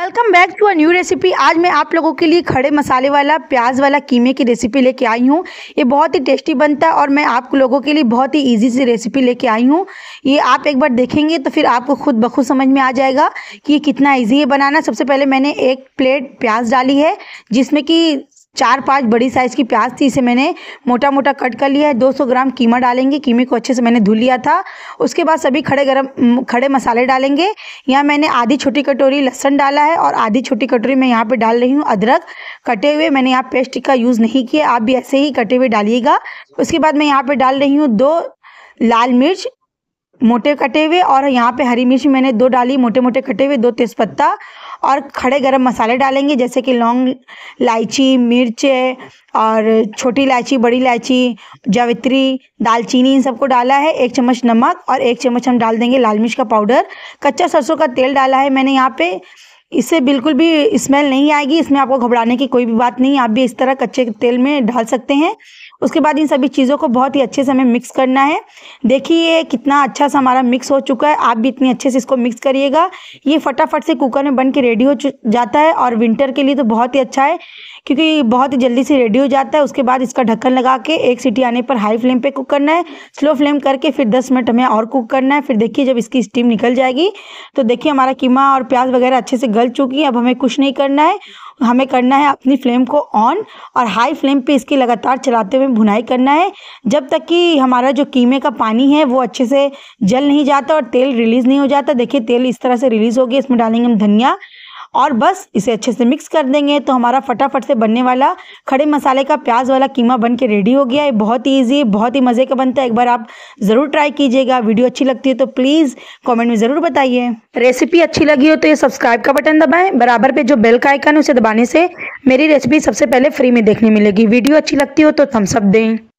welcome back to a new recipe आज मैं आप लोगों के लिए खड़े मसाले वाला प्याज वाला कीमे की रेसिपी लेके आई हूँ ये बहुत ही टेस्टी बनता है और मैं आप लोगों के लिए बहुत ही इजी सी रेसिपी लेके आई हूँ ये आप एक बार देखेंगे तो फिर आपको खुद बखुद समझ में आ जाएगा कि ये कितना ईजी है बनाना सबसे पहले मैंने एक प्लेट प्याज डाली है जिसमें कि चार पांच बड़ी साइज़ की प्याज थी इसे मैंने मोटा मोटा कट कर लिया है 200 ग्राम कीमा डालेंगे कीमे को अच्छे से मैंने धुल लिया था उसके बाद सभी खड़े गरम खड़े मसाले डालेंगे यहाँ मैंने आधी छोटी कटोरी लहसन डाला है और आधी छोटी कटोरी मैं यहाँ पे डाल रही हूँ अदरक कटे हुए मैंने यहाँ पेस्ट का यूज़ नहीं किया आप भी ऐसे ही कटे हुए डालिएगा उसके बाद मैं यहाँ पर डाल रही हूँ दो लाल मिर्च मोटे कटे हुए और यहाँ पे हरी मिर्च मैंने दो डाली मोटे मोटे कटे हुए दो तेज़पत्ता और खड़े गरम मसाले डालेंगे जैसे कि लौंग इलायची मिर्च और छोटी इलायची बड़ी इलायची जावित्री दालचीनी इन सबको डाला है एक चम्मच नमक और एक चम्मच हम डाल देंगे लाल मिर्च का पाउडर कच्चा सरसों का तेल डाला है मैंने यहाँ पे इससे बिल्कुल भी स्मेल नहीं आएगी इसमें आपको घबराने की कोई भी बात नहीं आप भी इस तरह कच्चे तेल में डाल सकते हैं उसके बाद इन सभी चीज़ों को बहुत ही अच्छे से हमें मिक्स करना है देखिए ये कितना अच्छा सा हमारा मिक्स हो चुका है आप भी इतनी अच्छे से इसको मिक्स करिएगा ये फटाफट से कुकर में बन के रेडी हो जाता है और विंटर के लिए तो बहुत ही अच्छा है क्योंकि बहुत ही जल्दी से रेडी हो जाता है उसके बाद इसका ढक्कन लगा के एक सीटी आने पर हाई फ्लेम पर कुक करना है स्लो फ्लेम करके फिर दस मिनट हमें और कुक करना है फिर देखिए जब इसकी स्टीम निकल जाएगी तो देखिए हमारा कीमा और प्याज वगैरह अच्छे से पिघल चुकी है अब हमें कुछ नहीं करना है हमें करना है अपनी फ्लेम को ऑन और हाई फ्लेम पे इसकी लगातार चलाते हुए भुनाई करना है जब तक कि हमारा जो कीमे का पानी है वो अच्छे से जल नहीं जाता और तेल रिलीज़ नहीं हो जाता देखिए तेल इस तरह से रिलीज़ हो गया इसमें डालेंगे हम धनिया और बस इसे अच्छे से मिक्स कर देंगे तो हमारा फटाफट से बनने वाला खड़े मसाले का प्याज वाला कीमा बन के रेडी हो गया है बहुत ही ईजी बहुत ही मज़े का बनता है एक बार आप ज़रूर ट्राई कीजिएगा वीडियो अच्छी लगती है तो प्लीज़ कॉमेंट में ज़रूर बताइए रेसिपी अच्छी लगी हो तो ये सब्सक्राइब का बटन दबाएं बराबर पे जो बेल का आइकन है उसे दबाने से मेरी रेसिपी सबसे पहले फ्री में देखने मिलेगी वीडियो अच्छी लगती हो तो थम्सअप दें